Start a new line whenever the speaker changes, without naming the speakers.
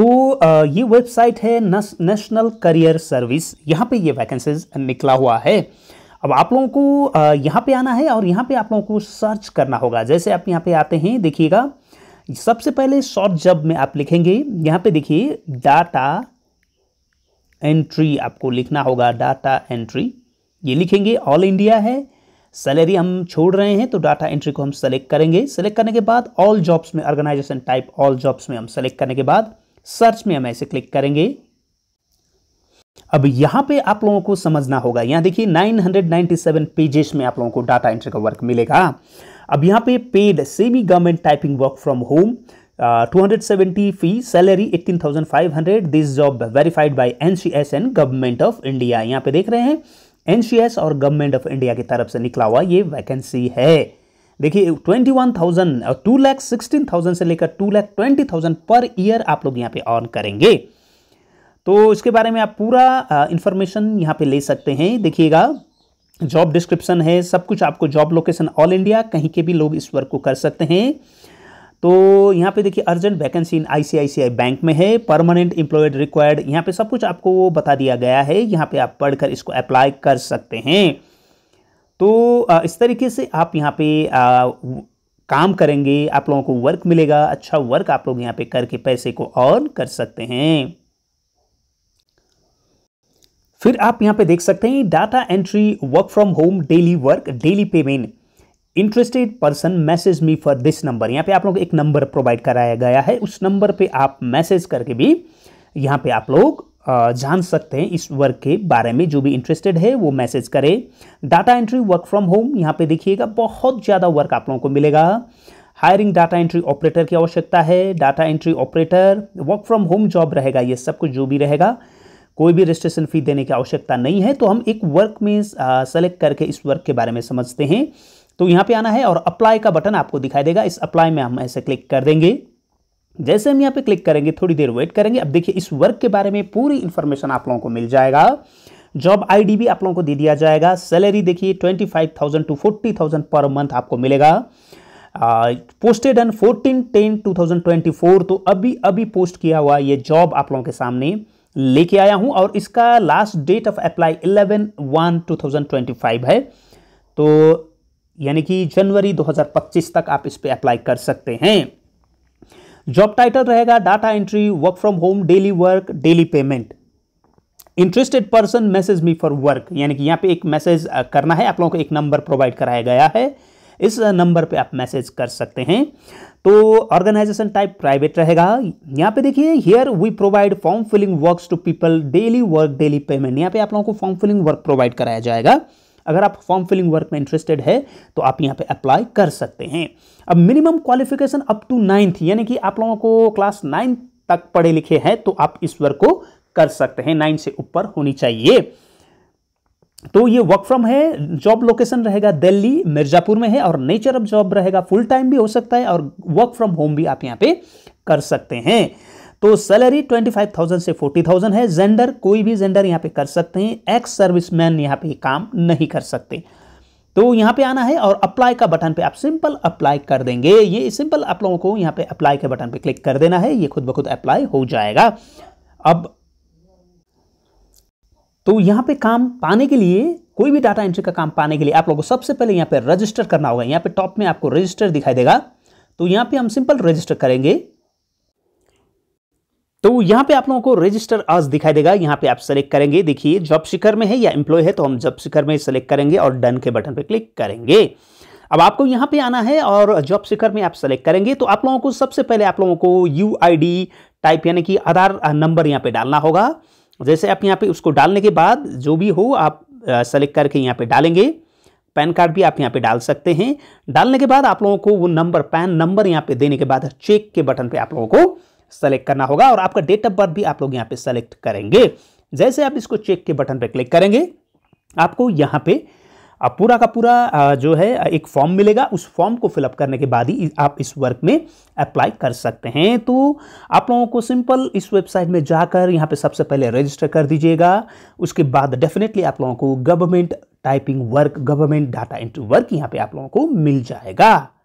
तो ये वेबसाइट है नेशनल करियर सर्विस यहाँ पे ये वैकेंसीज निकला हुआ है अब आप लोगों को यहाँ पे आना है और यहाँ पे आप लोगों को सर्च करना होगा जैसे आप यहाँ पे आते हैं देखिएगा सबसे पहले शॉर्ट जब में आप लिखेंगे यहाँ पे देखिए डाटा एंट्री आपको लिखना होगा डाटा एंट्री ये लिखेंगे ऑल इंडिया है सैलरी हम छोड़ रहे हैं तो डाटा एंट्री को हम सेलेक्ट करेंगे सेलेक्ट करने के बाद ऑल जॉब्स में ऑर्गेनाइजेशन टाइप ऑल जॉब्स में हम सेलेक्ट करने के बाद सर्च में हम ऐसे क्लिक करेंगे अब यहां पे आप लोगों को समझना होगा यहां देखिए 997 पेजेस में आप लोगों को डाटा एंट्री का वर्क मिलेगा अब यहां पे paid semi government typing work from home two hundred seventy fee salary eighteen thousand five hundred this job verified by NCS and government of India यहां पे देख रहे हैं एनसीएस और गवर्नमेंट ऑफ इंडिया की तरफ से निकला हुआ ये वैकेंसी है देखिए ट्वेंटी वन थाउजेंड और टू लैख सिक्सटीन थाउजेंड से लेकर two lakh twenty thousand per year आप लोग यहाँ पे अर्न करेंगे तो इसके बारे में आप पूरा इन्फॉर्मेशन यहाँ पे ले सकते हैं देखिएगा जॉब डिस्क्रिप्शन है सब कुछ आपको जॉब लोकेशन ऑल इंडिया कहीं के भी लोग इस वर्क को कर सकते हैं तो यहाँ पे देखिए urgent vacancy in ICICI bank में है परमानेंट एम्प्लॉयड रिक्वायर्ड यहाँ पे सब कुछ आपको बता दिया गया है यहाँ पे आप पढ़कर इसको अप्लाई कर सकते हैं इस तरीके से आप यहाँ पे काम करेंगे आप लोगों को वर्क मिलेगा अच्छा वर्क आप लोग यहाँ पे करके पैसे को अर्न कर सकते हैं फिर आप यहाँ पे देख सकते हैं data entry work from home daily work daily payment interested person message me for this number यहाँ पे आप लोग एक नंबर प्रोवाइड कराया गया है उस नंबर पे आप मैसेज करके भी यहाँ पे आप लोग जान सकते हैं इस वर्क के बारे में जो भी इंटरेस्टेड है वो मैसेज करें data entry work from home यहाँ पे देखिएगा बहुत ज़्यादा वर्क आप लोगों को मिलेगा हायरिंग डाटा एंट्री ऑपरेटर की आवश्यकता है data entry operator work from home job रहेगा ये सब कुछ जो भी रहेगा कोई भी रजिस्ट्रेशन फ़ी देने की आवश्यकता नहीं है तो हम एक वर्क में सेलेक्ट करके इस वर्क के बारे में समझते हैं तो यहाँ पे आना है और अप्लाई का बटन आपको दिखाई देगा इस अप्लाई में हम ऐसे क्लिक कर देंगे जैसे हम यहाँ पे क्लिक करेंगे थोड़ी देर वेट करेंगे अब देखिए इस वर्क के बारे में पूरी इन्फॉर्मेशन आप लोगों को मिल जाएगा जॉब आईडी भी आप लोगों को दे दिया जाएगा सैलरी देखिए twenty five thousand to forty thousand per month आपको मिलेगा posted on fourteen ten two thousand twenty four तो अभी अभी पोस्ट किया हुआ ये जॉब आप लोगों के सामने लेके आया हूँ और इसका last date of apply eleven one two thousand twenty five है तो यानी कि जनवरी पच्चीस तक आप इस पर अप्लाई कर सकते हैं जॉब टाइटल रहेगा data entry work from home daily work daily payment interested person message me for work यानी कि यहाँ पे एक मैसेज करना है आप लोगों को एक नंबर प्रोवाइड कराया गया है इस नंबर पे आप मैसेज कर सकते हैं तो ऑर्गेनाइजेशन टाइप प्राइवेट रहेगा यहाँ पे देखिए here we provide form filling works to people daily work daily payment यहाँ पे आप लोगों को फॉर्म फिलिंग वर्क प्रोवाइड कराया जाएगा अगर आप फॉर्म फिलिंग वर्क में इंटरेस्टेड है तो आप यहाँ पे अप्लाई कर सकते हैं अब minimum qualification up to ninth यानी कि आप लोगों को क्लास नाइन तक पढ़े लिखे हैं तो आप इस वर्क को कर सकते हैं नाइन से ऊपर होनी चाहिए तो ये वर्क फ्रॉम है जॉब लोकेशन रहेगा दिल्ली मिर्जापुर में है और नेचर ऑफ जॉब रहेगा फुल टाइम भी हो सकता है और वर्क फ्रॉम होम भी आप यहाँ पे कर सकते हैं तो सैलरी 25,000 से 40,000 है जेंडर कोई भी जेंडर यहाँ पे कर सकते हैं एक्स सर्विसमैन यहाँ पे काम नहीं कर सकते तो यहाँ पे आना है और अप्लाई का बटन पे आप सिंपल अप्लाई कर देंगे ये सिंपल आप लोगों को यहाँ पे अप्लाई के बटन पे क्लिक कर देना है ये खुद ब खुद अप्लाई हो जाएगा अब तो यहाँ पे काम पाने के लिए कोई भी डाटा एंट्री का काम पाने के लिए आप लोगों को सबसे पहले यहाँ पे रजिस्टर करना होगा यहाँ पे टॉप में आपको रजिस्टर दिखाई देगा तो यहाँ पे हम सिंपल रजिस्टर करेंगे तो यहाँ पे आप लोगों को रजिस्टर आज दिखाई देगा यहाँ पे आप सेलेक्ट करेंगे देखिए जॉब शिखर में है या एम्प्लॉय है तो हम जॉब शिखर में सेलेक्ट करेंगे और डन के बटन पे क्लिक करेंगे अब आपको यहाँ पे आना है और जॉब शिखर में आप सेलेक्ट करेंगे तो आप लोगों को सबसे पहले आप लोगों को यू टाइप यानी कि आधार नंबर यहाँ पे डालना होगा जैसे आप यहाँ पे उसको डालने के बाद जो भी हो आप सेलेक्ट करके यहाँ पे डालेंगे पैन कार्ड भी आप यहाँ पे डाल सकते हैं डालने के बाद आप लोगों को वो नंबर पैन नंबर यहाँ पे देने के बाद चेक के बटन पे आप लोगों को सेलेक्ट करना होगा और आपका डेट ऑफ बर्थ भी आप लोग यहाँ पे सेलेक्ट करेंगे जैसे आप इसको चेक के बटन पर क्लिक करेंगे आपको यहाँ पे पूरा का पूरा जो है एक फॉर्म मिलेगा उस फॉर्म को फिलअप करने के बाद ही आप इस वर्क में अप्लाई कर सकते हैं तो आप लोगों को सिंपल इस वेबसाइट में जाकर यहाँ पे सबसे पहले रजिस्टर कर दीजिएगा उसके बाद डेफिनेटली आप लोगों को government typing work government data entry work यहाँ पे आप लोगों को मिल जाएगा